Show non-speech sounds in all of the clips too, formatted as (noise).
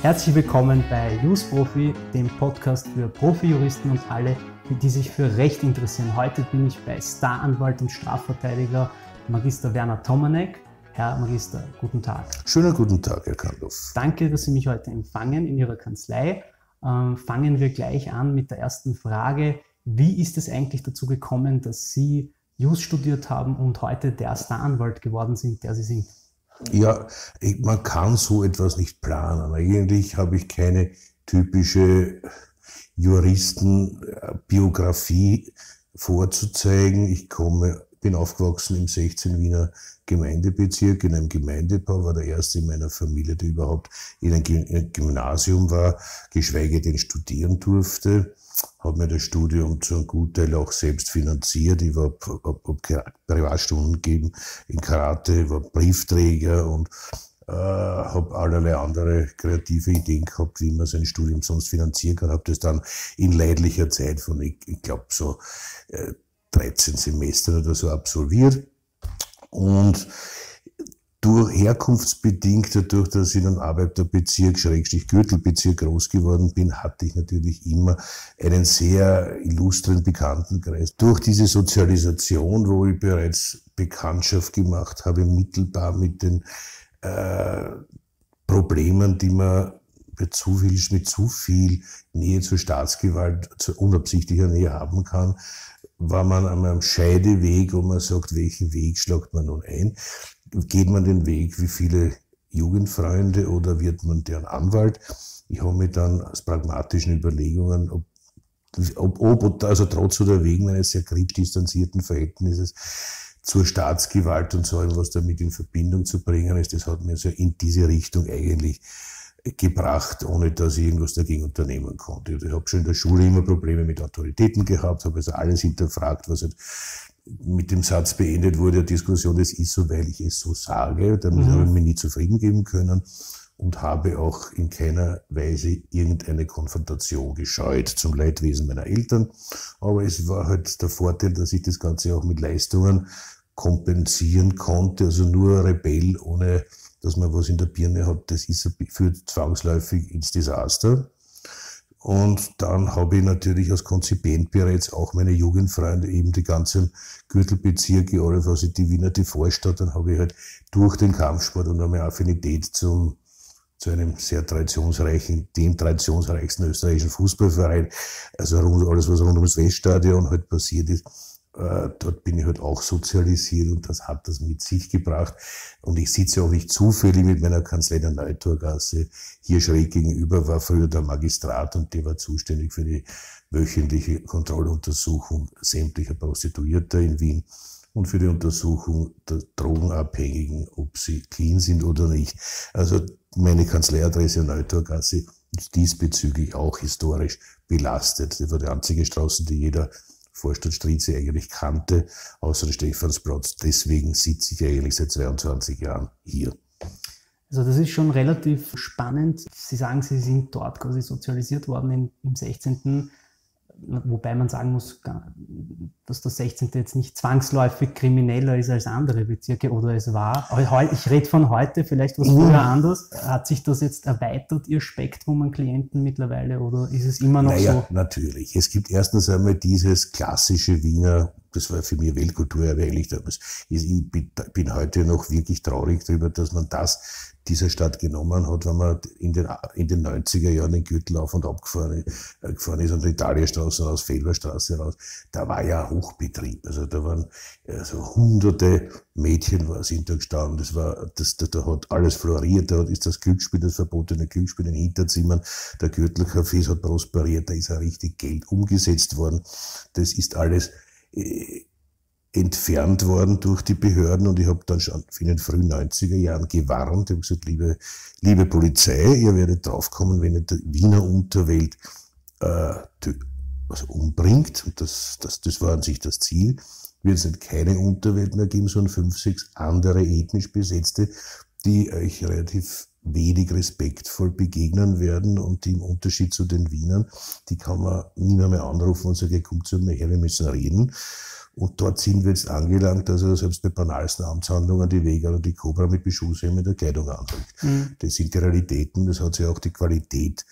Herzlich willkommen bei Use Profi, dem Podcast für Profi-Juristen und alle, die sich für Recht interessieren. Heute bin ich bei Staranwalt und Strafverteidiger Magister Werner Tomanek. Herr Magister, guten Tag. Schönen guten Tag, Herr Kandorf. Danke, dass Sie mich heute empfangen in Ihrer Kanzlei. Ähm, fangen wir gleich an mit der ersten Frage. Wie ist es eigentlich dazu gekommen, dass Sie Jus studiert haben und heute der Staranwalt geworden sind, der Sie sind? Ja, ich, man kann so etwas nicht planen. Eigentlich habe ich keine typische Juristenbiografie vorzuzeigen. Ich komme, bin aufgewachsen im 16 Wiener Gemeindebezirk, in einem Gemeindebau, war der erste in meiner Familie, der überhaupt in einem Gymnasium war, geschweige denn studieren durfte habe mir das Studium zu einem guten Teil auch selbst finanziert. Ich habe Privatstunden gegeben in Karate, war Briefträger und äh, habe allerlei andere kreative Ideen gehabt, wie man sein Studium sonst finanzieren kann. Habe das dann in leidlicher Zeit von, ich, ich glaube, so äh, 13 Semestern oder so absolviert. Und durch, herkunftsbedingt, dadurch, dass ich in einem Arbeiterbezirk, Schrägstrich Gürtelbezirk groß geworden bin, hatte ich natürlich immer einen sehr illustren Bekanntenkreis. Durch diese Sozialisation, wo ich bereits Bekanntschaft gemacht habe, mittelbar mit den äh, Problemen, die man zu viel, mit zu viel Nähe zur Staatsgewalt, zu unabsichtlicher Nähe haben kann, war man an einem Scheideweg, wo man sagt, welchen Weg schlagt man nun ein? Geht man den Weg wie viele Jugendfreunde oder wird man deren Anwalt? Ich habe mir dann aus pragmatischen Überlegungen, ob ob, ob, also trotz oder wegen eines sehr kritisch distanzierten Verhältnisses zur Staatsgewalt und so allem, was damit in Verbindung zu bringen ist, das hat mir so in diese Richtung eigentlich gebracht, ohne dass ich irgendwas dagegen unternehmen konnte. Ich habe schon in der Schule immer Probleme mit Autoritäten gehabt, habe also alles hinterfragt, was halt mit dem Satz beendet wurde, der Diskussion, das ist so, weil ich es so sage. Damit mhm. habe ich mich nie zufrieden geben können und habe auch in keiner Weise irgendeine Konfrontation gescheut, zum Leidwesen meiner Eltern. Aber es war halt der Vorteil, dass ich das Ganze auch mit Leistungen kompensieren konnte, also nur Rebell ohne dass man was in der Birne hat, das ist, führt zwangsläufig ins Desaster. Und dann habe ich natürlich als Konzipient bereits auch meine Jugendfreunde, eben die ganzen Gürtelbezirke, oder was ich die Wiener, die Vorstadt, dann habe ich halt durch den Kampfsport und eine Affinität zum, zu einem sehr traditionsreichen, dem traditionsreichsten österreichischen Fußballverein, also rund, alles, was rund ums Weststadion halt passiert ist, äh, dort bin ich halt auch sozialisiert und das hat das mit sich gebracht. Und ich sitze auch nicht zufällig mit meiner Kanzlei der Neutorgasse. Hier schräg gegenüber war früher der Magistrat und der war zuständig für die wöchentliche Kontrolluntersuchung sämtlicher Prostituierter in Wien und für die Untersuchung der Drogenabhängigen, ob sie clean sind oder nicht. Also meine Kanzleiadresse Neutorgasse ist diesbezüglich auch historisch belastet. Das war die einzige Straße, die jeder Vorstadt Strize eigentlich kannte, außer Stefan Sprotz. Deswegen sitze ich eigentlich seit 22 Jahren hier. Also das ist schon relativ spannend. Sie sagen, Sie sind dort quasi sozialisiert worden im, im 16 wobei man sagen muss, dass der 16. jetzt nicht zwangsläufig krimineller ist als andere Bezirke oder es war. Ich rede von heute, vielleicht was mhm. früher anders. Hat sich das jetzt erweitert, Ihr Spektrum an Klienten mittlerweile oder ist es immer noch naja, so? Natürlich. Es gibt erstens einmal dieses klassische Wiener das war für mich Weltkulturerbe eigentlich damals. Ich bin heute noch wirklich traurig darüber, dass man das dieser Stadt genommen hat, wenn man in den, in den 90er Jahren den Gürtel auf und abgefahren äh, gefahren ist, an der Italienstraße raus, Felberstraße raus. Da war ja Hochbetrieb. Also da waren also hunderte Mädchen sind da gestanden. Das war, das, da, da hat alles floriert. Da ist das Glücksspiel, das verbotene Glücksspiel in Hinterzimmern. Der Gürtelcafé hat prosperiert. Da ist ja richtig Geld umgesetzt worden. Das ist alles äh, entfernt worden durch die Behörden und ich habe dann schon in den frühen 90er Jahren gewarnt. Ich habe gesagt, liebe, liebe Polizei, ihr werdet draufkommen, wenn ihr die Wiener Unterwelt äh, also umbringt, und das, das, das war an sich das Ziel, wird es nicht keine Unterwelt mehr geben, sondern fünf, sechs andere ethnisch besetzte, die euch relativ wenig respektvoll begegnen werden und im Unterschied zu den Wienern, die kann man niemand mehr anrufen und sagen, kommt zu mir her, wir müssen reden. Und dort sind wir jetzt angelangt, dass er selbst bei banalsten Amtshandlungen die Vega oder die Cobra mit Beschußhemd der Kleidung anrückt. Mhm. Das sind die Realitäten, das hat sich auch die Qualität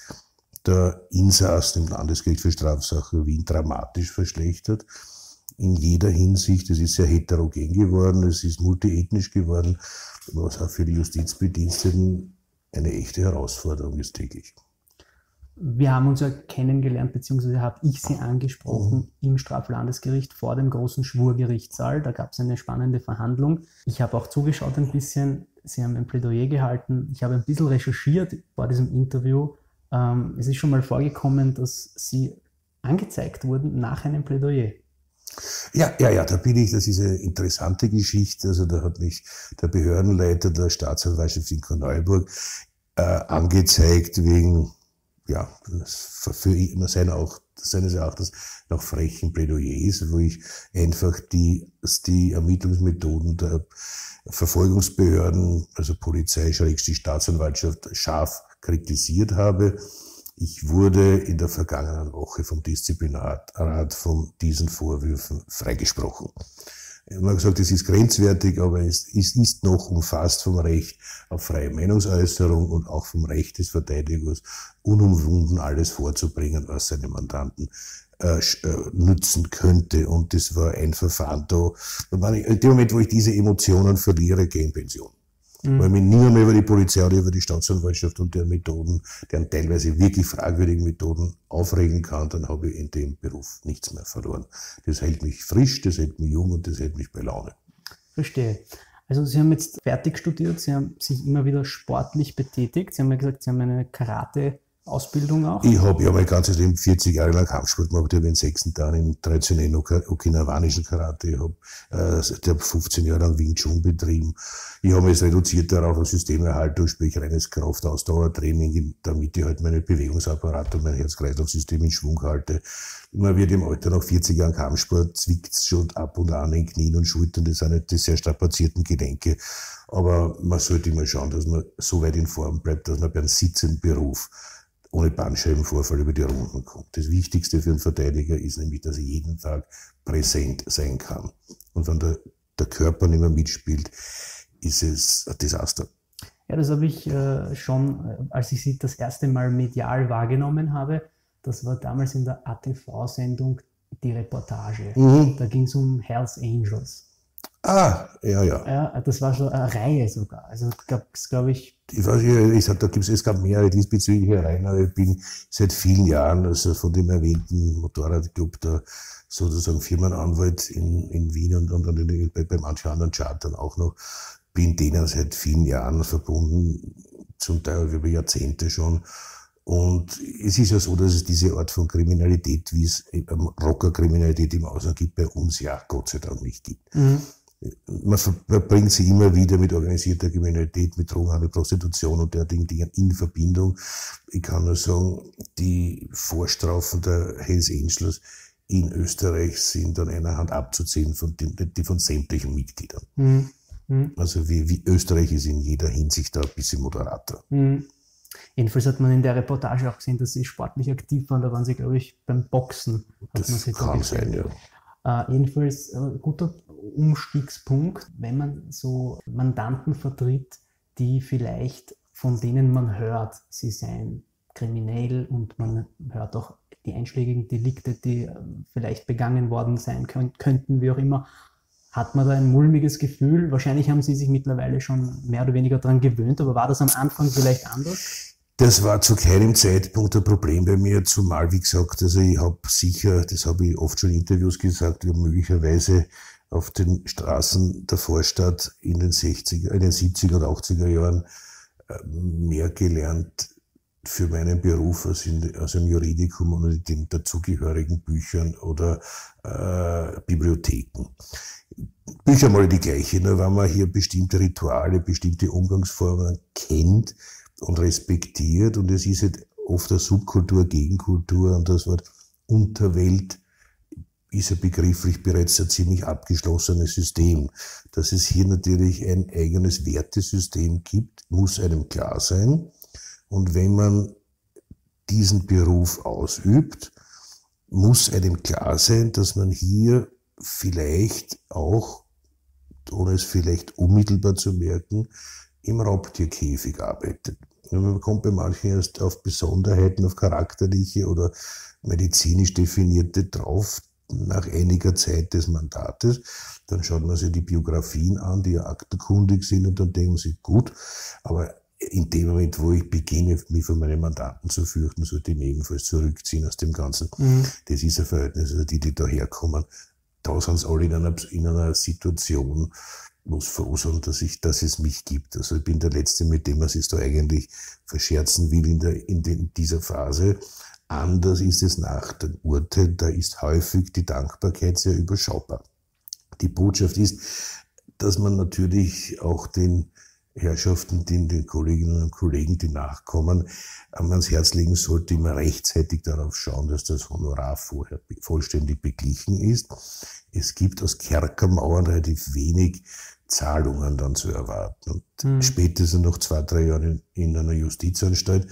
der Insassen im Landesgericht für Strafsachen Wien dramatisch verschlechtert. In jeder Hinsicht, es ist sehr heterogen geworden, es ist multiethnisch geworden, was auch für die Justizbediensteten eine echte Herausforderung ist, täglich. Wir haben uns ja kennengelernt, beziehungsweise habe ich Sie angesprochen mhm. im Straflandesgericht vor dem großen Schwurgerichtssaal. Da gab es eine spannende Verhandlung. Ich habe auch zugeschaut ein bisschen. Sie haben ein Plädoyer gehalten. Ich habe ein bisschen recherchiert bei diesem Interview. Ähm, es ist schon mal vorgekommen, dass Sie angezeigt wurden nach einem Plädoyer. Ja, ja, ja, da bin ich. Das ist eine interessante Geschichte. Also da hat mich der Behördenleiter der Staatsanwaltschaft in Korneuburg äh, angezeigt wegen, ja, für immer sein auch seines Erachtens nach frechen Plädoyers, wo ich einfach die, die Ermittlungsmethoden der Verfolgungsbehörden, also Polizei, schrägst die Staatsanwaltschaft, scharf kritisiert habe. Ich wurde in der vergangenen Woche vom Disziplinarrat von diesen Vorwürfen freigesprochen. Man hat gesagt, es ist grenzwertig, aber es, es ist noch umfasst vom Recht auf freie Meinungsäußerung und auch vom Recht des Verteidigers, unumwunden alles vorzubringen, was seine Mandanten äh, äh nützen könnte. Und das war ein Verfahren da. in dem Moment, wo ich diese Emotionen verliere, gehe in Pension. Mhm. Weil wir nie einmal über die Polizei oder über die Staatsanwaltschaft und deren Methoden, deren teilweise wirklich fragwürdigen Methoden aufregen kann, dann habe ich in dem Beruf nichts mehr verloren. Das hält mich frisch, das hält mich jung und das hält mich bei Laune. Verstehe. Also Sie haben jetzt fertig studiert, Sie haben sich immer wieder sportlich betätigt. Sie haben ja gesagt, Sie haben eine Karate- Ausbildung auch? Ich habe ja mein ganzes Leben 40 Jahre lang Kampfsport gemacht. Ich habe in sechsten Tagen im traditionellen okinawanischen Karate. Ich habe äh, hab 15 Jahre lang Wing Chun betrieben. Ich habe es reduziert darauf auf Systemerhaltung, sprich reines Kraftausdauertraining, damit ich halt meine Bewegungsapparat und mein Herz-Kreislauf-System in Schwung halte. Man wird im Alter nach 40 Jahren Kampfsport, zwickt schon ab und an in Knien und Schultern. Das sind halt die sehr strapazierten Gelenke. Aber man sollte immer schauen, dass man so weit in Form bleibt, dass man beim sitzenden Beruf ohne Bandscheibenvorfall über die Runden kommt. Das Wichtigste für einen Verteidiger ist nämlich, dass er jeden Tag präsent sein kann. Und wenn der, der Körper nicht mehr mitspielt, ist es ein Desaster. Ja, das habe ich äh, schon, äh, als ich sie das erste Mal medial wahrgenommen habe, das war damals in der ATV-Sendung die Reportage. Mhm. Da ging es um Hells Angels. Ah, ja, ja. ja das war schon eine Reihe sogar. Also gab es, glaube ich. Ich weiß nicht, ich sag, da gibt's, es gab mehrere diesbezügliche Reihen, aber ich bin seit vielen Jahren, also von dem erwähnten Motorradclub, da sozusagen Firmenanwalt in, in Wien und, und, und bei, bei manchen anderen Chartern auch noch, bin denen seit vielen Jahren verbunden, zum Teil über Jahrzehnte schon. Und es ist ja so, dass es diese Art von Kriminalität, wie es ähm, Rockerkriminalität im Ausland gibt, bei uns ja Gott sei Dank nicht gibt. Mhm man verbringt sie immer wieder mit organisierter Kriminalität, mit Drogenhandel, Prostitution und derartigen Dingen in Verbindung. Ich kann nur sagen, die Vorstrafen der Hells Angels in Österreich sind an einer Hand abzuziehen von den, die von sämtlichen Mitgliedern. Mhm. Mhm. Also wie, wie, Österreich ist in jeder Hinsicht da ein bisschen moderater. Mhm. Jedenfalls hat man in der Reportage auch gesehen, dass sie sportlich aktiv waren. Da waren sie, glaube ich, beim Boxen. das kann sein, ja. Äh, jedenfalls äh, guter Umstiegspunkt, wenn man so Mandanten vertritt, die vielleicht von denen man hört, sie seien kriminell und man hört auch die einschlägigen Delikte, die äh, vielleicht begangen worden sein könnten, wie auch immer, hat man da ein mulmiges Gefühl. Wahrscheinlich haben Sie sich mittlerweile schon mehr oder weniger daran gewöhnt, aber war das am Anfang vielleicht anders? Das war zu keinem Zeitpunkt ein Problem bei mir, zumal, wie gesagt, also ich habe sicher, das habe ich oft schon in Interviews gesagt, ich habe möglicherweise auf den Straßen der Vorstadt in den, 60er, in den 70er und 80er Jahren äh, mehr gelernt für meinen Beruf als, in, als im Juridikum und in den dazugehörigen Büchern oder äh, Bibliotheken. Bücher mal die gleiche, nur wenn man hier bestimmte Rituale, bestimmte Umgangsformen kennt, und respektiert und es ist halt oft eine Subkultur, Gegenkultur und das Wort Unterwelt ist ja begrifflich bereits ein ziemlich abgeschlossenes System. Dass es hier natürlich ein eigenes Wertesystem gibt, muss einem klar sein. Und wenn man diesen Beruf ausübt, muss einem klar sein, dass man hier vielleicht auch, ohne es vielleicht unmittelbar zu merken, im Raubtierkäfig arbeitet. Man kommt bei manchen erst auf Besonderheiten, auf charakterliche oder medizinisch definierte drauf nach einiger Zeit des Mandates. Dann schaut man sich die Biografien an, die ja aktenkundig sind und dann denken sie, gut, aber in dem Moment, wo ich beginne, mich von meinen Mandanten zu fürchten, sollte ich mich ebenfalls zurückziehen aus dem Ganzen. Mhm. Das ist ein Verhältnis, also die, die da herkommen, da sind sie alle in einer, in einer Situation, muss froh sein, dass, ich, dass es mich gibt. Also ich bin der Letzte, mit dem man sich da eigentlich verscherzen will in, der, in, den, in dieser Phase. Anders ist es nach dem Urteil, da ist häufig die Dankbarkeit sehr überschaubar. Die Botschaft ist, dass man natürlich auch den Herrschaften, den, den Kolleginnen und Kollegen, die nachkommen, ähm, ans Herz legen sollte, immer rechtzeitig darauf schauen, dass das Honorar vorher vollständig beglichen ist. Es gibt aus Kerkermauern relativ wenig Zahlungen dann zu erwarten. Mhm. Spätestens noch zwei, drei Jahre in, in, einer Justizanstalt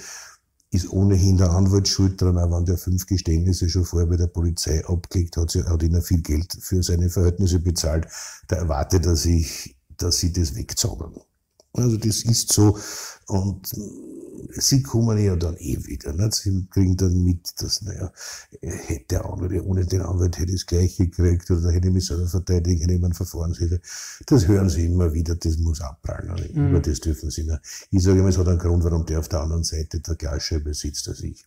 ist ohnehin der Anwalt schuld dran, auch wenn der fünf Geständnisse schon vorher bei der Polizei abgelegt hat, hat ihn viel Geld für seine Verhältnisse bezahlt, da erwartet er sich, dass sie das wegzaubern. Also das ist so und sie kommen ja dann eh wieder. Nicht? Ne? Sie kriegen dann mit, dass, naja, hätte der andere ohne den Anwalt hätte ich das Gleiche gekriegt oder hätte ich mich selber verteidigen, hätte ich meinen Verfahrenshilfe. Das hören sie immer wieder, das muss abprallen. Mhm. Über das dürfen sie nicht. Ich sage immer, es hat einen Grund, warum der auf der anderen Seite der Glasscheibe sitzt als ich.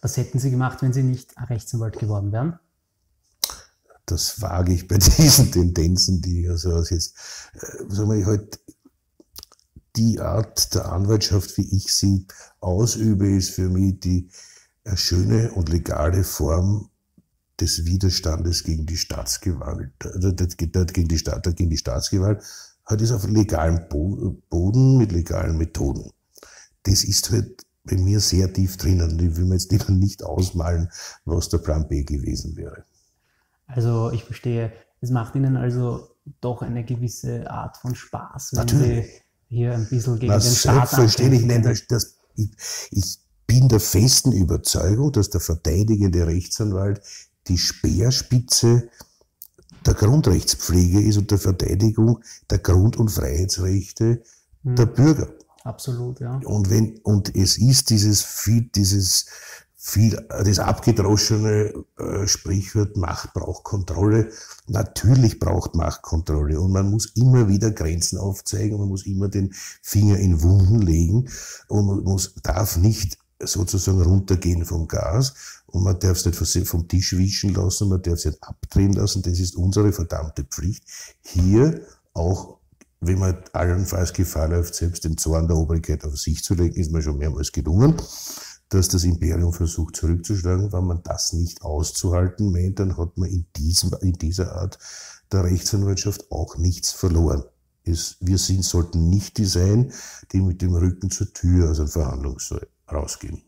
Was hätten Sie gemacht, wenn Sie nicht Rechtsanwalt geworden wären? Das wage ich bei (laughs) diesen Tendenzen, die also jetzt, äh, sagen wir, ich halt die Art der Anwaltschaft, wie ich sie ausübe, ist für mich die äh, schöne und legale Form des Widerstandes gegen die Staatsgewalt, also, gegen die, Staat, gegen die Staatsgewalt, hat es auf legalem Boden mit legalen Methoden. Das ist halt bei mir sehr tief drinnen. Ich will mir jetzt lieber nicht ausmalen, was der Plan B gewesen wäre. Also ich verstehe, es macht Ihnen also doch eine gewisse Art von Spaß, wenn Natürlich. Sie hier ein bisschen gegen Na, den Staat nein, das, ich, ich bin der festen Überzeugung, dass der verteidigende Rechtsanwalt die Speerspitze der Grundrechtspflege ist und der Verteidigung der Grund- und Freiheitsrechte der hm. Bürger. Absolut, ja. Und wenn, und es ist dieses, dieses viel, das abgedroschene äh, Sprichwort Macht braucht Kontrolle. Natürlich braucht Macht Kontrolle und man muss immer wieder Grenzen aufzeigen, man muss immer den Finger in Wunden legen und man muss, darf nicht sozusagen runtergehen vom Gas und man darf es nicht vom Tisch wischen lassen, man darf es nicht abdrehen lassen, das ist unsere verdammte Pflicht. Hier auch wenn man allenfalls Gefahr läuft, selbst den Zorn der Obrigkeit auf sich zu legen, ist mir schon mehrmals gelungen dass das Imperium versucht zurückzuschlagen. Wenn man das nicht auszuhalten meint, dann hat man in, diesem, in dieser Art der Rechtsanwaltschaft auch nichts verloren. Es, wir sind, sollten nicht die sein, die mit dem Rücken zur Tür aus einer Verhandlung rausgehen.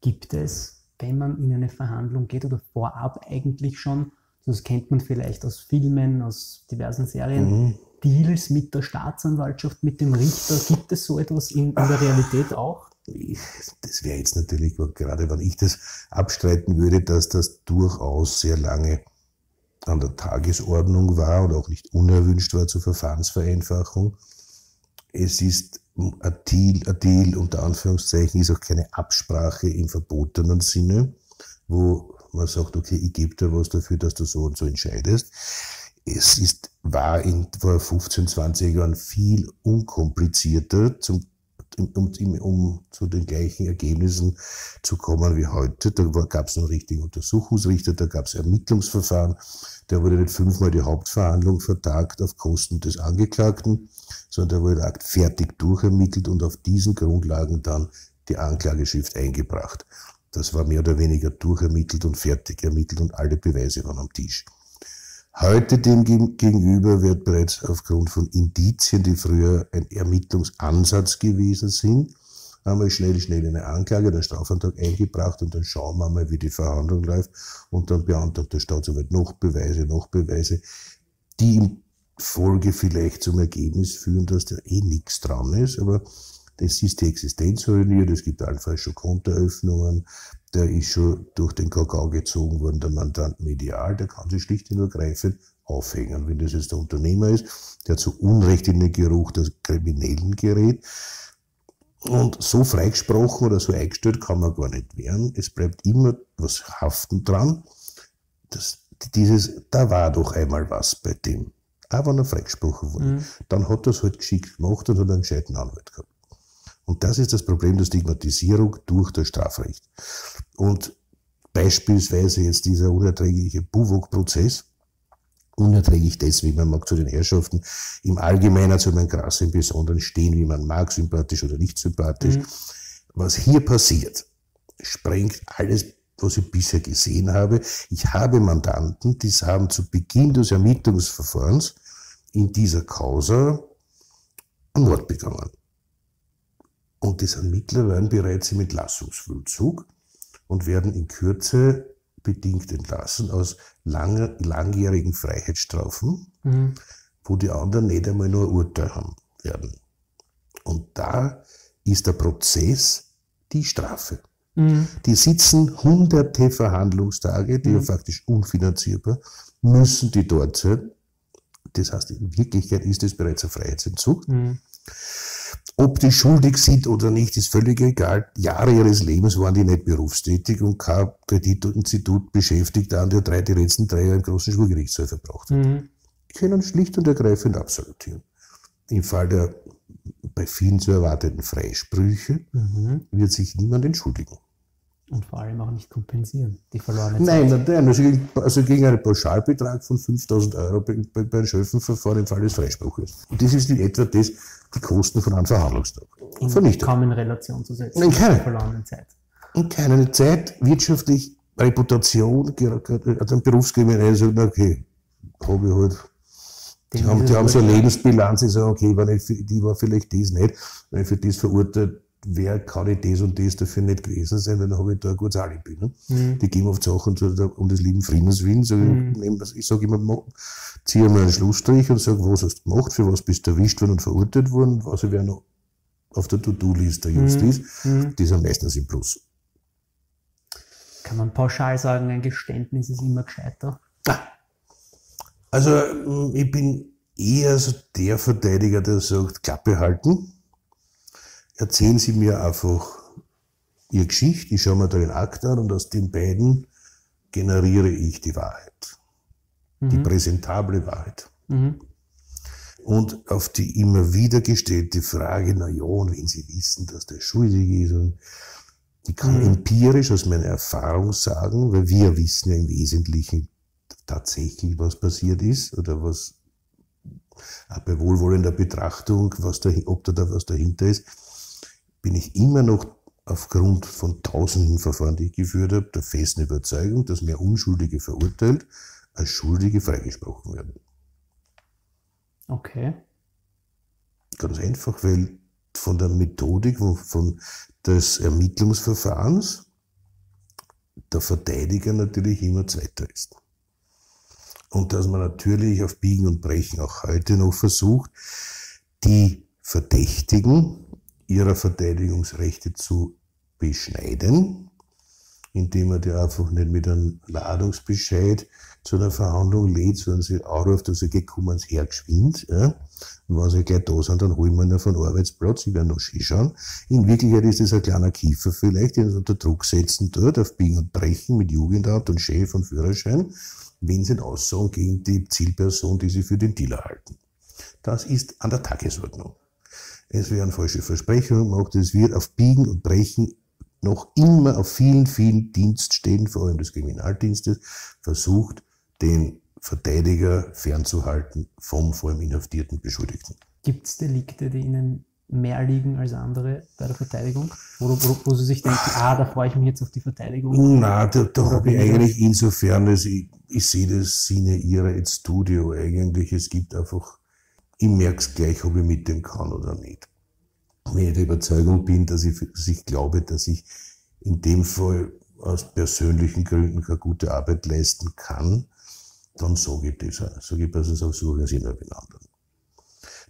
Gibt es, wenn man in eine Verhandlung geht oder vorab eigentlich schon, das kennt man vielleicht aus Filmen, aus diversen Serien, mhm. Deals mit der Staatsanwaltschaft, mit dem Richter, gibt es so etwas in, in der Realität auch? ich, das wäre jetzt natürlich, gerade wenn ich das abstreiten würde, dass das durchaus sehr lange an der Tagesordnung war und auch nicht unerwünscht war zur Verfahrensvereinfachung. Es ist ein Deal, ein Deal unter Anführungszeichen, ist auch keine Absprache im verbotenen Sinne, wo man sagt, okay, ich gebe dir was dafür, dass du so und so entscheidest. Es ist, war in vor 15, 20 Jahren viel unkomplizierter, zum um, um, um zu den gleichen Ergebnissen zu kommen wie heute. Da gab es einen richtigen Untersuchungsrichter, da gab es Ermittlungsverfahren. Da wurde nicht fünfmal die Hauptverhandlung vertagt auf Kosten des Angeklagten, sondern da wurde der Akt fertig durchermittelt und auf diesen Grundlagen dann die Anklageschrift eingebracht. Das war mehr oder weniger durchermittelt und fertig ermittelt und alle Beweise waren am Tisch. Heute dem gegenüber wird bereits aufgrund von Indizien, die früher ein Ermittlungsansatz gewesen sind, einmal schnell, schnell eine Anklage, der Strafantrag eingebracht und dann schauen wir mal, wie die Verhandlung läuft und dann beantragt der Staatsanwalt noch Beweise, noch Beweise, die im Folge vielleicht zum Ergebnis führen, dass da eh nichts dran ist, aber das ist die Existenz ruiniert, es gibt allenfalls schon Kontoeröffnungen, der ist schon durch den Kakao gezogen worden, der Mandant medial, der kann sich schlicht und ergreifend aufhängen. Wenn das jetzt der Unternehmer ist, der zu Unrecht in den Geruch des Kriminellen gerät, und so freigesprochen oder so eingestellt kann man gar nicht werden. Es bleibt immer was haften dran. Das, dieses, da war doch einmal was bei dem. Aber wenn er freigesprochen wurde, mhm. dann hat er es halt geschickt gemacht und hat einen gescheiten Anwalt gehabt. Und das ist das Problem der Stigmatisierung durch das Strafrecht. Und beispielsweise jetzt dieser unerträgliche Buwok-Prozess, unerträglich deswegen, man mag zu den Herrschaften im Allgemeinen, zu also meinem Gras im Besonderen stehen, wie man mag, sympathisch oder nicht sympathisch. Mhm. Was hier passiert, sprengt alles, was ich bisher gesehen habe. Ich habe Mandanten, die haben zu Beginn des Ermittlungsverfahrens in dieser Causa Mord begangen. Und die sind mittlerweile bereits im Entlassungsvollzug und werden in Kürze bedingt entlassen aus langer, langjährigen Freiheitsstrafen, mhm. wo die anderen nicht einmal nur Urteil haben werden. Und da ist der Prozess die Strafe. Mhm. Die sitzen hunderte Verhandlungstage, die mhm. ja faktisch unfinanzierbar, müssen die dort sein. Das heißt, in Wirklichkeit ist es bereits ein Freiheitsentzug. Mhm. Ob die schuldig sind oder nicht, ist völlig egal. Jahre ihres Lebens waren die nicht berufstätig und kein Kreditinstitut beschäftigt an, der drei, die letzten drei Jahre im großen Schulgerichtshof verbracht hat. Mhm. Die können schlicht und ergreifend absolutieren. Im Fall der bei vielen zu erwarteten Freisprüche mhm. wird sich niemand entschuldigen. Und vor allem auch nicht kompensieren, die verlorene Zeit. Nein, nein, also, also gegen einen Pauschalbetrag von 5000 Euro bei, bei, bei Schöfenverfahren im Fall des Freispruches. Und das ist in etwa das, die Kosten von einem Verhandlungstag. In kaum in Relation zu setzen. In keine. verlorenen Zeit. In keiner Zeit wirtschaftlich Reputation, also ein sagt, okay, habe ich halt. Die haben, die haben so eine Lebensbilanz, die sagen, okay, war nicht, die war vielleicht dies nicht, wenn ich für dies verurteilt, wer kann ich das und das dafür nicht gewesen sein, weil dann habe ich da ein gutes Alibi. Ne? Mhm. Die gehen auf die Sachen zu, um des lieben Friedens willen. So mhm. Ich sage immer, ziehe mal einen Schlussstrich und sage, was hast du gemacht, für was bist du erwischt worden und verurteilt worden, was ich wer noch auf der To-Do-Liste just mhm. ist. Mhm. Die sind meistens im Plus. Kann man pauschal sagen, ein Geständnis ist immer gescheiter? Ah. Also ich bin eher so der Verteidiger, der sagt, Klappe halten erzählen Sie mir einfach Ihre Geschichte, ich schaue mir da den Akt an und aus den beiden generiere ich die Wahrheit, mhm. die präsentable Wahrheit. Mhm. Und auf die immer wieder gestellte Frage, na ja, und wenn Sie wissen, dass der schuldig ist, und die kann mhm. empirisch aus meiner Erfahrung sagen, weil wir wissen ja im Wesentlichen tatsächlich, was passiert ist oder was bei wohlwollender Betrachtung, was da, ob da, da was dahinter ist bin ich immer noch aufgrund von tausenden Verfahren, die ich geführt habe, der festen Überzeugung, dass mehr Unschuldige verurteilt als Schuldige freigesprochen werden. Okay. Ganz einfach, weil von der Methodik, von des Ermittlungsverfahrens der Verteidiger natürlich immer Zweiter ist. Und dass man natürlich auf Biegen und Brechen auch heute noch versucht, die Verdächtigen ihrer Verteidigungsrechte zu beschneiden, indem man die einfach nicht mit einem Ladungsbescheid zu einer Verhandlung lädt, sondern sie anruft und sagt, komm ans Herd, geschwind. Ja? Und wenn sie gleich da sind, dann holen wir ihn auf einen Arbeitsplatz, ich werde noch schauen. In Wirklichkeit ist das ein kleiner Kiefer vielleicht, den sie unter Druck setzen dort, auf Bing und Brechen mit Jugendamt und Chef und Führerschein, wenn sie Aussagen gegen die Zielperson, die sie für den Dealer halten. Das ist an der Tagesordnung. Es werden falsche Versprechungen gemacht. Es wird auf Biegen und Brechen noch immer auf vielen, vielen Dienststellen, vor allem des Kriminaldienstes, versucht, den Verteidiger fernzuhalten vom vor allem inhaftierten Beschuldigten. Gibt es Delikte, die Ihnen mehr liegen als andere bei der Verteidigung? Wo, wo, wo Sie sich denken, ah, da freue ich mich jetzt auf die Verteidigung? Nein, da, da habe ich eigentlich insofern, dass ich, ich sehe das Sinne Ihrer Studio eigentlich. Es gibt einfach ich merke es gleich, ob ich mit dem kann oder nicht. Wenn ich der Überzeugung bin, dass ich, dass ich glaube, dass ich in dem Fall aus persönlichen Gründen keine gute Arbeit leisten kann, dann sage ich das auch. Sage ich ich sage, suche ich in einem anderen.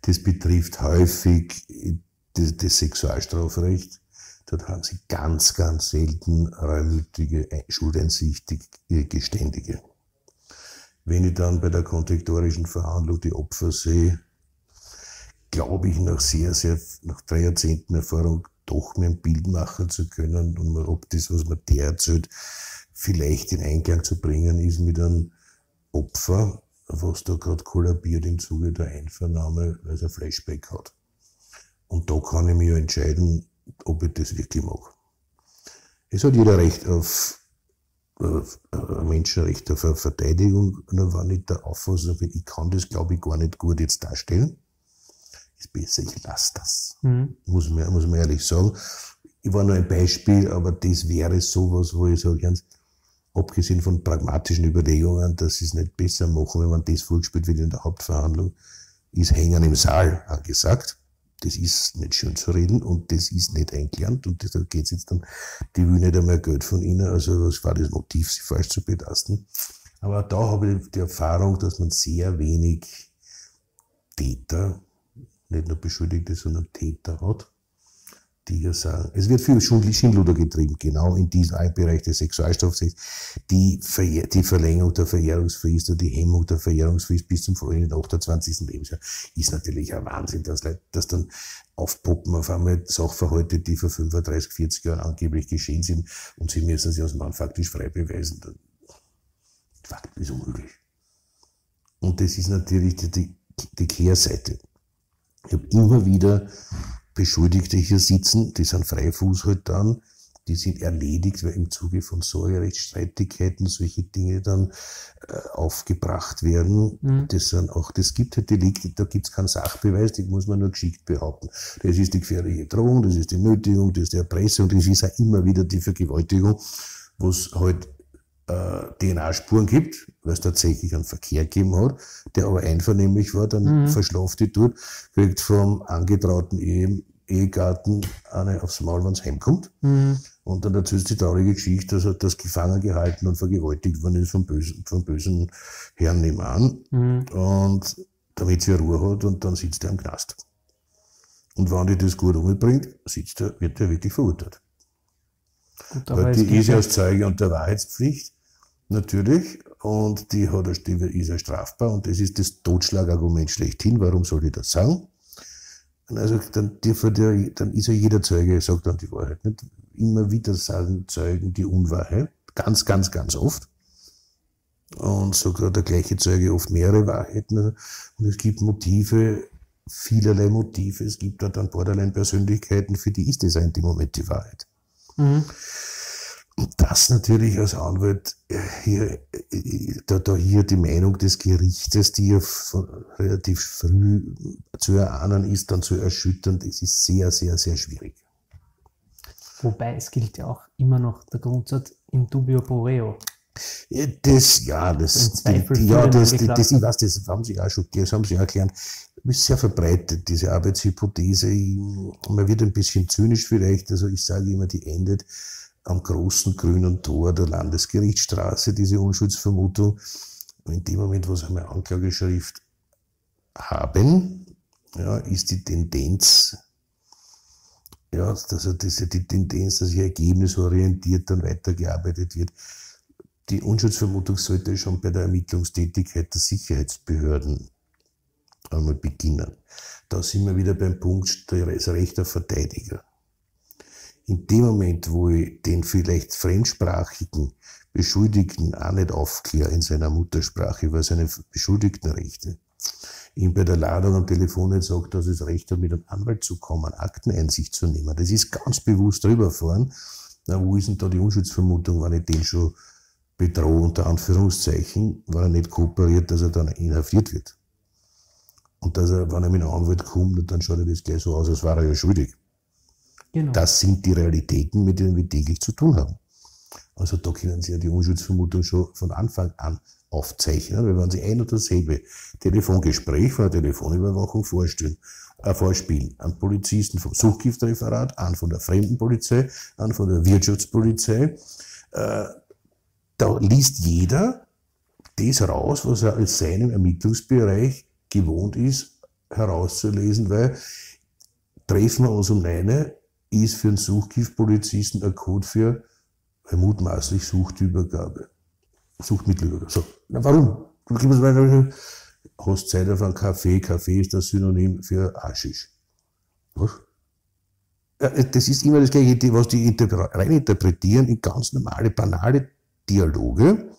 Das betrifft häufig äh, das, das Sexualstrafrecht. Dort haben sie ganz, ganz selten reumütige, äh, schuldeinsichtige äh, Geständige. Wenn ich dann bei der kontraktorischen Verhandlung die Opfer sehe, glaube ich, nach sehr, sehr, nach drei Jahrzehnten Erfahrung doch mir ein Bild machen zu können und mal, ob das, was man der erzählt, vielleicht in Einklang zu bringen ist mit einem Opfer, was da gerade kollabiert im Zuge der Einvernahme, weil es ein Flashback hat. Und da kann ich mir ja entscheiden, ob ich das wirklich mache. Es hat jeder Recht auf, auf ein äh, Menschenrecht auf eine Verteidigung, nur wenn ich der Auffassung, bin, ich kann das, glaube ich, gar nicht gut jetzt darstellen ist besser, ich lasse das. Mhm. Muss, man, muss man ehrlich sagen. Ich war nur ein Beispiel, aber das wäre sowas, wo ich sage, ganz, abgesehen von pragmatischen Überlegungen, dass sie es nicht besser machen, wenn man das vorgespielt wird in der Hauptverhandlung, ist Hängen im Saal angesagt. Das ist nicht schön zu reden und das ist nicht eingelernt und deshalb geht es jetzt dann, die will nicht einmal Geld von ihnen, also was war das Motiv, sie falsch zu belasten. Aber da habe ich die Erfahrung, dass man sehr wenig Täter nicht nur Beschuldigte, sondern Täter hat, die ja sagen, es wird viel Schindluder getrieben, genau in diesem Bereich des Sexualstrafrechts, die, Verjähr die Verlängerung der Verjährungsfrist oder die Hemmung der Verjährungsfrist bis zum vollendeten 28. Lebensjahr ist natürlich ein Wahnsinn, dass, dass dann aufpoppen auf einmal Sachverhalte, die vor 35, 40 Jahren angeblich geschehen sind und sie müssen sie als Mann faktisch frei beweisen. Fakt ist unmöglich. Und das ist natürlich die, die Kehrseite ich habe immer wieder Beschuldigte hier sitzen, die sind Freifuß halt dann, die sind erledigt, weil im Zuge von Sorgerechtsstreitigkeiten solche Dinge dann äh, aufgebracht werden. Mhm. Das sind auch, das gibt halt Delikte, da gibt's keinen Sachbeweis, die muss man nur geschickt behaupten. Das ist die gefährliche Drohung, das ist die Nötigung, das ist die Erpressung, das ist auch immer wieder die Vergewaltigung, was halt äh, DNA-Spuren gibt, weil es tatsächlich einen Verkehr gegeben hat, der aber einvernehmlich war, dann mhm. verschlaft die dort, kriegt vom angetrauten Ehegarten eine aufs Maul, wenn es heimkommt. Mhm. Und dann erzählt die traurige Geschichte, dass er das gefangen gehalten und vergewaltigt worden ist vom bösen, vom bösen Herrn nebenan. Mhm. Und damit sie Ruhe hat und dann sitzt er im Knast. Und wenn die das gut umbringt, sitzt er, wird er wirklich verurteilt. Gut, aber die ist ja als Zeuge unter Wahrheitspflicht Natürlich. Und die hat eine Stimme, ist ja strafbar. Und das ist das Totschlagargument schlechthin. Warum soll ich das sagen? Also dann, der, dann ist ja jeder Zeuge, sagt dann die Wahrheit. Nicht? Immer wieder sagen Zeugen die Unwahrheit. Ganz, ganz, ganz oft. Und sogar der gleiche Zeuge oft mehrere Wahrheiten. Und es gibt Motive, vielerlei Motive. Es gibt da dann Borderline-Persönlichkeiten, für die ist das eigentlich im Moment die Wahrheit. Mhm. Und das natürlich als Anwalt äh, hier, äh, da, da hier die Meinung des Gerichtes, die ja relativ früh zu erahnen ist, dann zu erschüttern, das ist sehr, sehr, sehr schwierig. Wobei es gilt ja auch immer noch der Grundsatz in dubio pro reo. Äh, das, ja, das, die, die, ja, das, die, das, ich weiß, das haben Sie auch schon, das haben Sie auch erklärt. Das ist sehr verbreitet, diese Arbeitshypothese. Man wird ein bisschen zynisch vielleicht, also ich sage immer, die endet am großen grünen Tor der Landesgerichtsstraße diese Unschuldsvermutung. in dem Moment, wo Sie eine Anklageschrift haben, ja, ist die Tendenz, ja, dass diese, die Tendenz, dass hier ergebnisorientiert dann weitergearbeitet wird. Die Unschuldsvermutung sollte schon bei der Ermittlungstätigkeit der Sicherheitsbehörden einmal beginnen. Da sind wir wieder beim Punkt, das Recht auf Verteidiger in dem Moment, wo ich den vielleicht fremdsprachigen Beschuldigten auch nicht aufkläre in seiner Muttersprache über seine Beschuldigtenrechte, ihm bei der Ladung am Telefon nicht sagt, dass es Recht hat, mit einem Anwalt zu kommen, Akteneinsicht zu nehmen. Das ist ganz bewusst rüberfahren, Na, wo ist denn da die Unschuldsvermutung, wenn ich den schon bedrohe, unter Anführungszeichen, weil er nicht kooperiert, dass er dann inhaftiert wird. Und dass er, wenn er mit einem Anwalt kommt, dann schaut er das gleich so aus, als wäre er ja schuldig. Genau. Das sind die Realitäten, mit denen wir täglich zu tun haben. Also da können Sie ja die Unschuldsvermutung schon von Anfang an aufzeichnen, weil wenn Sie ein und dasselbe Telefongespräch von der Telefonüberwachung vorstellen, äh, vorspielen, an Polizisten vom Suchgiftreferat, an von der Fremdenpolizei, an von der Wirtschaftspolizei, äh, da liest jeder das raus, was er aus seinem Ermittlungsbereich gewohnt ist, herauszulesen, weil treffen wir uns um eine, ist für einen Suchgiftpolizisten ein Code für mutmaßlich Suchtübergabe. Suchtmittelübergabe. So, na warum? Hast Zeit auf einen Kaffee. Kaffee ist das Synonym für Aschisch. Was? Ja, das ist immer das Gleiche, was die reininterpretieren in ganz normale, banale Dialoge.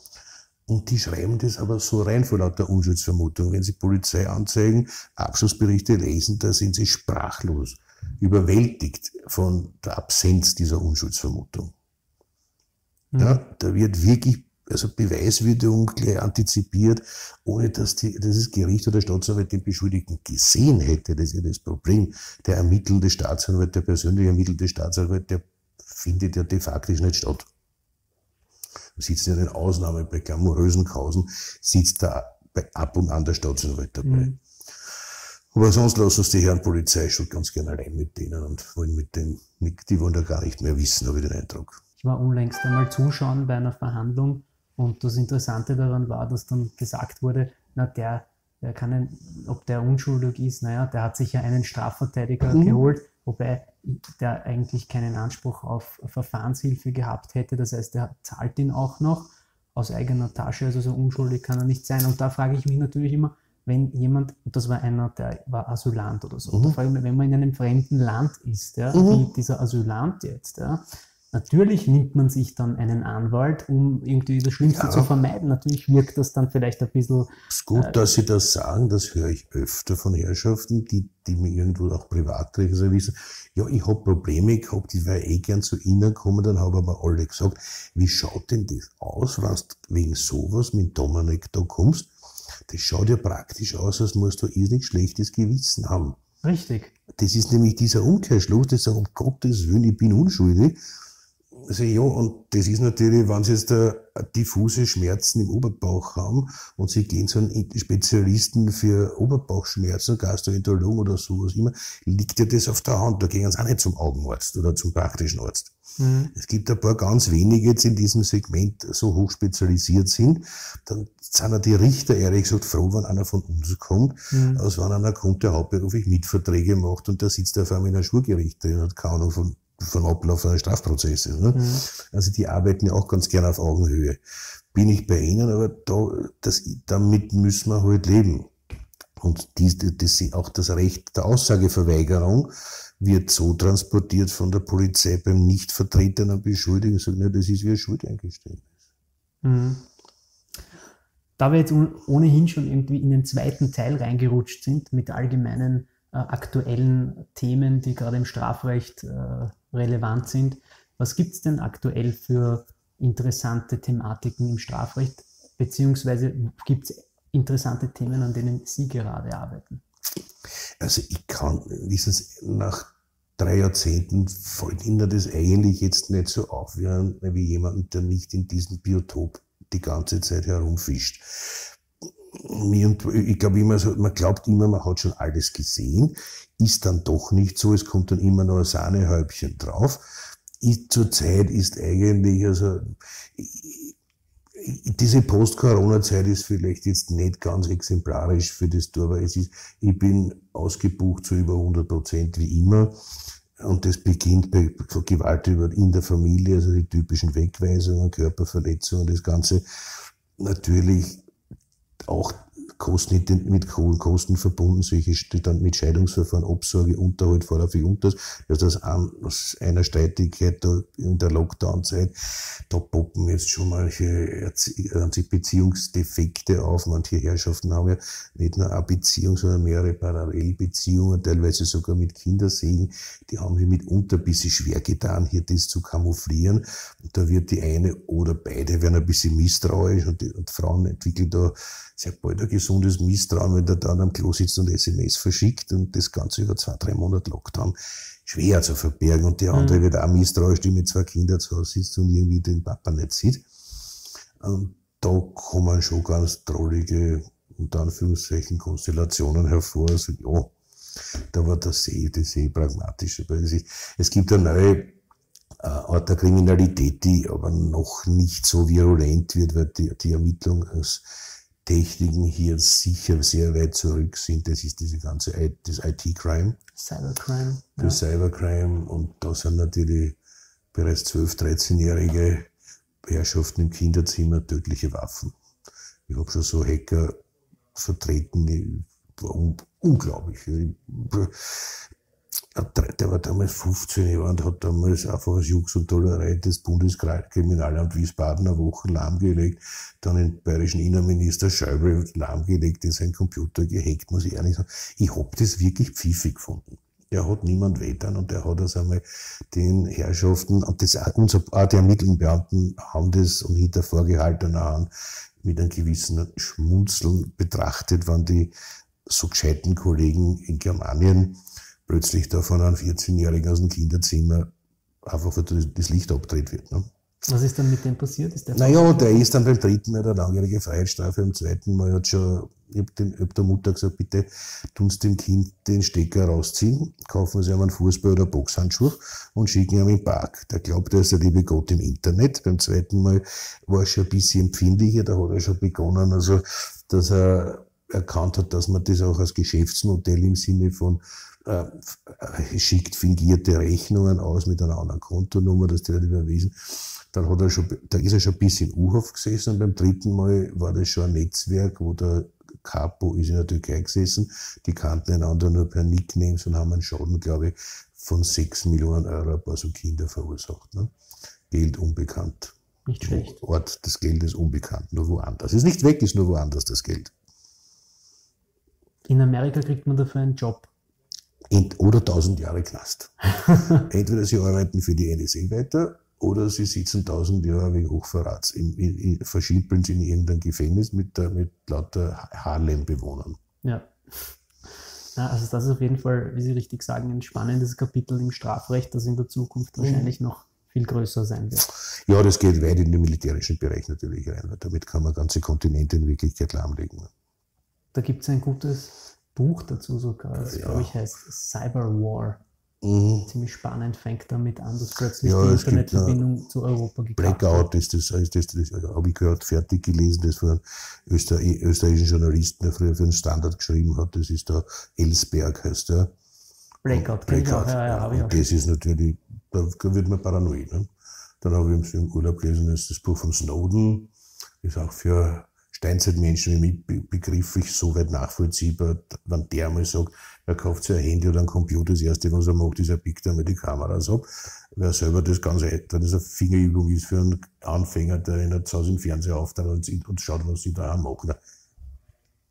Und die schreiben das aber so rein vor lauter Unschuldsvermutung. Wenn sie Polizei anzeigen, Abschlussberichte lesen, da sind sie sprachlos überwältigt von der Absenz dieser Unschuldsvermutung. Mhm. Ja, da wird wirklich also Beweiswürdigung gleich antizipiert, ohne dass, die, dass das Gericht oder Staatsanwalt den Beschuldigten gesehen hätte. Das ist ja das Problem. Der ermittelnde Staatsanwalt, der persönlich ermittelnde Staatsanwalt, der findet ja de facto nicht statt. Sitzt ja in Ausnahme bei glamourösen Kausen, sitzt da bei ab und an der Staatsanwalt dabei. Mhm. Aber sonst lassen uns die Herren Polizei schon ganz gerne allein mit denen und wollen mit dem, die wollen da gar nicht mehr wissen, habe ich den Eindruck. Ich war unlängst einmal zuschauen bei einer Verhandlung und das Interessante daran war, dass dann gesagt wurde, na der, der kann, ein, ob der unschuldig ist, naja, der hat sich ja einen Strafverteidiger mhm. geholt, wobei der eigentlich keinen Anspruch auf Verfahrenshilfe gehabt hätte. Das heißt, der zahlt ihn auch noch aus eigener Tasche, also so unschuldig kann er nicht sein. Und da frage ich mich natürlich immer, wenn jemand, das war einer, der war Asylant oder so, mhm. vor allem, wenn man in einem fremden Land ist, ja, mhm. wie dieser Asylant jetzt, ja, Natürlich nimmt man sich dann einen Anwalt, um irgendwie das Schlimmste ja. zu vermeiden. Natürlich wirkt das dann vielleicht ein bisschen. Es ist gut, äh, dass Sie das sagen, das höre ich öfter von Herrschaften, die, die mir irgendwo auch Privatträger so wissen. Ja, ich habe Probleme gehabt, ich wäre eh gern zu Ihnen gekommen, dann habe aber alle gesagt, wie schaut denn das aus, was wegen sowas mit Dominik da kommst? Das schaut ja praktisch aus, als musst du irrsinnig schlechtes Gewissen haben. Richtig. Das ist nämlich dieser Umkehrschluss, dass sagen, um Gottes Willen, ich bin unschuldig also ja, und das ist natürlich, wenn Sie jetzt diffuse Schmerzen im Oberbauch haben und Sie gehen zu einem Spezialisten für Oberbauchschmerzen, Gastroenterologen oder sowas immer, liegt ja das auf der Hand. Da gehen Sie auch nicht zum Augenarzt oder zum praktischen Arzt. Mhm. Es gibt ein paar ganz wenige jetzt in diesem Segment so hoch spezialisiert sind. Dann sind ja die Richter ehrlich gesagt froh, wenn einer von uns kommt, mhm. als wenn einer kommt, der hauptberuflich Mitverträge macht und der sitzt auf einmal in einem Schulgericht drin und hat keine Ahnung von von Ablauf eines Strafprozesses. Ne? Mhm. Also die arbeiten ja auch ganz gerne auf Augenhöhe. Bin ich bei Ihnen, aber da, das, damit müssen wir halt leben. Und die, das, auch das Recht der Aussageverweigerung wird so transportiert von der Polizei beim nicht vertretenen Beschuldigten, sagt, na, das ist wie ein Schuldeingeständnis. Mhm. Da wir jetzt ohnehin schon irgendwie in den zweiten Teil reingerutscht sind mit allgemeinen äh, aktuellen Themen, die gerade im Strafrecht äh, relevant sind. Was gibt es denn aktuell für interessante Thematiken im Strafrecht, beziehungsweise gibt es interessante Themen, an denen Sie gerade arbeiten? Also ich kann, wissen Sie, nach drei Jahrzehnten fällt Ihnen das eigentlich jetzt nicht so auf wie, wie jemand, der nicht in diesem Biotop die ganze Zeit herumfischt ich glaube immer, man glaubt immer, man hat schon alles gesehen, ist dann doch nicht so, es kommt dann immer noch ein Sahnehäubchen drauf. zurzeit ist eigentlich, also diese Post-Corona-Zeit ist vielleicht jetzt nicht ganz exemplarisch für das Tor, weil Es ist, ich bin ausgebucht zu über 100 Prozent wie immer. Und das beginnt bei Gewalt in der Familie, also die typischen Wegweisungen, Körperverletzungen, das Ganze. Natürlich auch Kosten mit Kosten verbunden, solche dann mit Scheidungsverfahren, Absorge, Unterhalt, vorläufig Unters, das. Also das an, aus einer Streitigkeit da in der Lockdown-Zeit, da poppen jetzt schon manche Beziehungsdefekte auf. Manche Herrschaften haben ja nicht nur eine Beziehung, sondern mehrere Parallelbeziehungen, teilweise sogar mit Kindersegen. Die haben sich mitunter ein bisschen schwer getan, hier das zu kamouflieren. Und da wird die eine oder beide werden ein bisschen misstrauisch und, die, und Frauen entwickeln da sehr bald ein gesundes Misstrauen, wenn der dann am Klo sitzt und SMS verschickt und das Ganze über zwei, drei Monate Lockdown schwer zu verbergen und der andere mhm. wird auch misstrauisch, die mit zwei Kindern zu Hause sitzt und irgendwie den Papa nicht sieht. Und ähm, da kommen schon ganz drollige, unter Anführungszeichen, Konstellationen hervor. Also, ja, da war das sehr, das sehr pragmatisch. Es gibt eine neue äh, Art der Kriminalität, die aber noch nicht so virulent wird, weil die, die Ermittlung als Techniken hier sicher sehr weit zurück sind. Das ist diese ganze das IT-Crime. Cybercrime. Das ja. Cybercrime. Und da sind natürlich bereits 12-, 13-jährige Herrschaften im Kinderzimmer tödliche Waffen. Ich habe schon so Hacker vertreten, die war unglaublich der war damals 15 Jahre und hat damals einfach aus Jux und Tollerei das Bundeskriminalamt Wiesbaden eine Woche lahmgelegt, dann den bayerischen Innenminister Schäuble lahmgelegt, in sein Computer gehackt, muss ich ehrlich sagen. Ich hab das wirklich pfiffig gefunden. Er hat niemand wehtan und er hat das also einmal den Herrschaften, und das, unser, auch die Ermittelnbeamten haben das und hinter vorgehaltener Hand mit einem gewissen Schmunzeln betrachtet, waren die so gescheiten Kollegen in Germanien, plötzlich da von einem 14-Jährigen aus dem Kinderzimmer einfach das Licht abgedreht wird. Ne? Was ist dann mit dem passiert? Ist der naja, der ist dann beim dritten Mal der langjährige Freiheitsstrafe, beim zweiten Mal hat schon, ich hab, habe hab der Mutter gesagt, bitte tun Sie dem Kind den Stecker rausziehen, kaufen Sie ihm einen Fußball oder Boxhandschuh und schicken ihn im Park. Der glaubt, er ist der liebe Gott im Internet. Beim zweiten Mal war er schon ein bisschen empfindlicher, da hat er schon begonnen, also dass er erkannt hat, dass man das auch als Geschäftsmodell im Sinne von äh, schickt fingierte Rechnungen aus mit einer anderen Kontonummer, das wird überwiesen. Dann hat er schon, da ist er schon ein bisschen Uhof gesessen und beim dritten Mal war das schon ein Netzwerk, wo der Capo ist in der Türkei gesessen. Die kannten einander nur per Nicknames und haben einen Schaden, glaube ich, von 6 Millionen Euro ein paar so Kinder verursacht. Ne? Geld unbekannt. Nicht schlecht. Ort des Geldes unbekannt, nur woanders. Ist nicht weg, ist nur woanders das Geld. In Amerika kriegt man dafür einen Job oder 1000 Jahre Knast. (laughs) Entweder sie arbeiten für die NSA e weiter oder sie sitzen 1000 Jahre wegen Hochverrats, im, in, in, verschimpeln sie in irgendein Gefängnis mit, mit lauter Harlem-Bewohnern. Ja. Na, also das ist auf jeden Fall, wie Sie richtig sagen, ein spannendes Kapitel im Strafrecht, das in der Zukunft mhm. wahrscheinlich mhm. noch viel größer sein wird. Ja, das geht weit in den militärischen Bereich natürlich rein, weil damit kann man ganze Kontinente in Wirklichkeit lahmlegen. Da gibt es ein gutes Buch dazu sogar. Das, ja. glaube also ich, heißt Cyberwar. Mhm. Ziemlich spannend fängt damit an, dass plötzlich ja, die Internetverbindung zu Europa gekappt Blackout ist das, ist das, das habe ich gehört, fertig gelesen, das von einem Öster eh, österreichischen Journalisten, der früher für den Standard geschrieben hat. Das ist der Elsberg, heißt der. Blackout, Blackout. Ja, Ja, ja, das ist natürlich, da wird man paranoid. Ne? Dann habe ich im Urlaub gelesen, das ist das Buch von Snowden, ist auch für Steinzeitmenschen mich begrifflich so weit nachvollziehbar, wenn der einmal sagt, er kauft sich ein Handy oder einen Computer, das erste, was er macht, ist, er pickt einmal die Kameras ab. Wer selber das Ganze, wenn das eine Fingerübung ist für einen Anfänger, der ihn zu Hause im Fernseher auftritt und, und schaut, was sie da machen.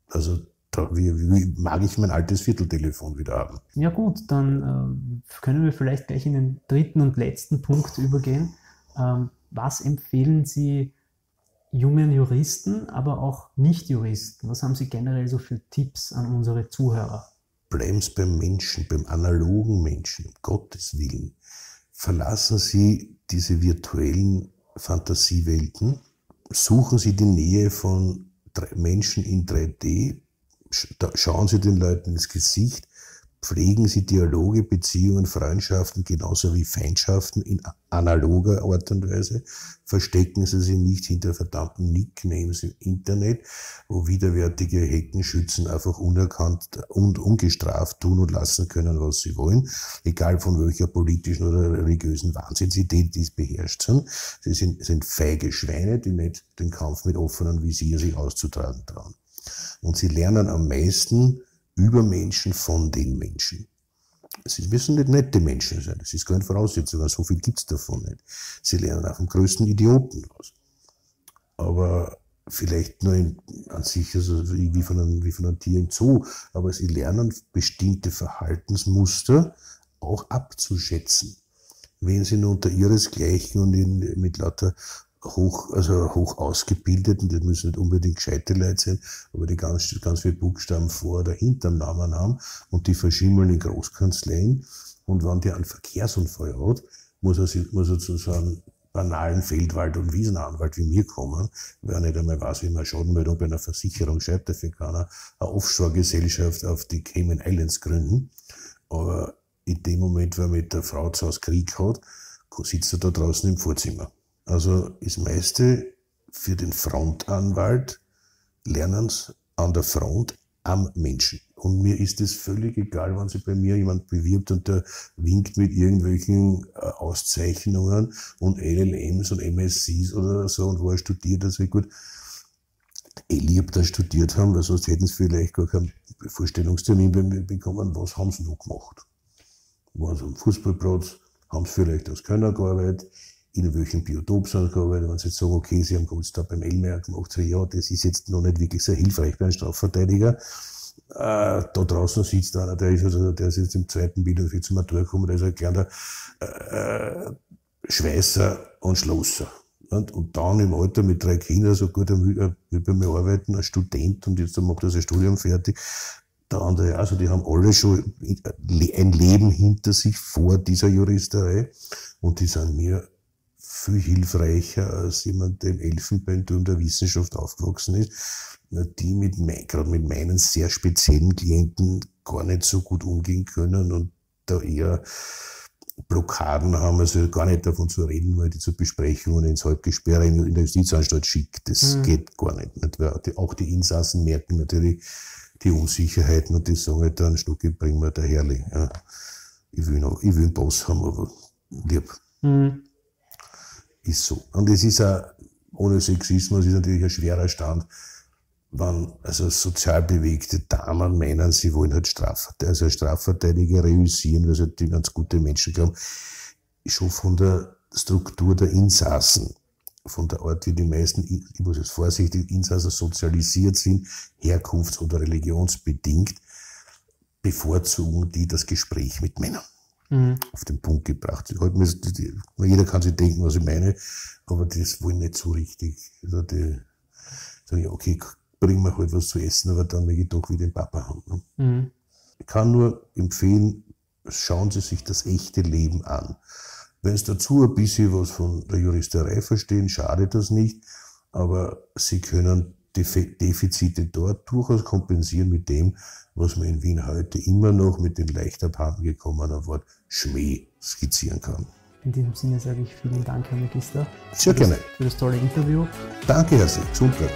Also, da, wie, wie, mag ich mein altes Vierteltelefon wieder haben? Ja, gut, dann äh, können wir vielleicht gleich in den dritten und letzten Punkt übergehen. Ähm, was empfehlen Sie jungen Juristen, aber auch Nicht-Juristen? Was haben Sie generell so für Tipps an unsere Zuhörer? Bleiben beim Menschen, beim analogen Menschen, um Gottes Willen. Verlassen Sie diese virtuellen Fantasiewelten, suchen Sie die Nähe von Menschen in 3D, schauen Sie den Leuten ins Gesicht, pflegen sie Dialoge, Beziehungen, Freundschaften genauso wie Feindschaften in analoger Art und Weise, verstecken sie sich nicht hinter verdammten Nicknames im Internet, wo widerwärtige Heckenschützen einfach unerkannt und ungestraft tun und lassen können, was sie wollen, egal von welcher politischen oder religiösen Wahnsinnsidee dies beherrscht sind. Sie sind, sind feige Schweine, die nicht den Kampf mit offenen Visier sich auszutragen trauen. Und sie lernen am meisten, über Menschen von den Menschen. Sie müssen nicht nette Menschen sein, das ist keine Voraussetzung, weil so viel gibt es davon nicht. Sie lernen auch am größten Idioten aus. Aber vielleicht nur in, an sich, also wie von, einem, wie von einem Tier im Zoo, aber sie lernen bestimmte Verhaltensmuster auch abzuschätzen. Wenn sie nur unter ihresgleichen und in, mit lauter hoch, also hoch ausgebildeten, das müssen nicht unbedingt gescheite Leute sein, aber die ganz, ganz viele Buchstaben vor oder hinterm Namen haben und die verschimmeln in Großkanzleien. Und wenn der einen Verkehrsunfall hat, muss er, sich, muss er zu so einem banalen Feldwald- und Wiesenanwalt wie mir kommen, weil er nicht einmal weiß, wie man Schadenmeldung bei einer Versicherung schreibt. Dafür kann er eine Offshore-Gesellschaft auf die Cayman Islands gründen. Aber in dem Moment, wenn er mit der Frau zu Hause Krieg hat, sitzt er da draußen im Vorzimmer. Also das meiste für den Frontanwalt lernen sie an der Front am Menschen. Und mir ist es völlig egal, wenn sich bei mir jemand bewirbt und der winkt mit irgendwelchen äh, Auszeichnungen und LLMs und MSCs oder so und wo er studiert, also gut. Ich eh lieb das studiert haben, weil sonst hätten sie vielleicht gar keinen Vorstellungstermin bei mir bekommen. Was haben sie noch gemacht? Waren sie am Fußballplatz? Haben sie vielleicht als Kölner gearbeitet? in welchem Biotop sind sie gearbeitet. Wenn sie jetzt sagen, okay, sie haben Goldstar beim Elmer gemacht, so ja, das ist jetzt noch nicht wirklich sehr hilfreich bei einem Strafverteidiger. Äh, da draußen sitzt einer, der ist, also, der ist jetzt im zweiten Bild und wird zum Matur gekommen, der ist ein kleiner äh, Schweißer und Schlosser. Und, und, dann im Alter mit drei Kindern, so gut, er will, will bei mir arbeiten, ein Student und jetzt macht er sein Studium fertig. Der andere, also die haben alle schon ein Leben hinter sich vor dieser Juristerei und die sind mir viel hilfreicher als jemand, der im Elfenbeinturm der Wissenschaft aufgewachsen ist, die mit, mein, gerade mit meinen sehr speziellen Klienten gar nicht so gut umgehen können und da eher Blockaden haben, also gar nicht davon zu reden, weil die zu Besprechungen ins Halbgesperre in der Justizanstalt schickt. Das mhm. geht gar nicht. nicht? Weil auch die Insassen merken natürlich die Unsicherheiten und die sagen halt dann, Schnucki, bring mir der Herrli. Ja. Ich, will noch, ich will einen Boss haben, aber lieb. Mhm ist so. Und es ist ja, ohne Sexismus ist natürlich ein schwerer Stand, wenn also sozial bewegte Damen meinen, sie wollen halt Strafverteidiger, also Strafverteidiger reüssieren, weil sie halt die ganz gute Menschen glauben. Schon von der Struktur der Insassen, von der Art, wie die meisten, ich muss jetzt vorsichtig, Insassen sozialisiert sind, herkunfts- oder religionsbedingt, bevorzugen die das Gespräch mit Männern mhm. auf den Punkt gebracht. Jeder kann sich denken, was ich meine, aber das wollen nicht so richtig. Also die sagen, ja, okay, bring mir halt was zu essen, aber dann will ich doch wieder den Papa haben. Ne? Mhm. Ich kann nur empfehlen, schauen Sie sich das echte Leben an. Wenn Sie dazu ein bisschen was von der Juristerei verstehen, schadet das nicht, aber Sie können Defizite dort durchaus kompensieren mit dem, was man in Wien heute immer noch mit dem leicht abhandengekommenen Wort Schmäh skizzieren kann. In diesem Sinne sage ich vielen Dank, Herr Magister. Sehr für gerne. Das, für das tolle Interview. Danke, Herr Sieg. Gesundheit.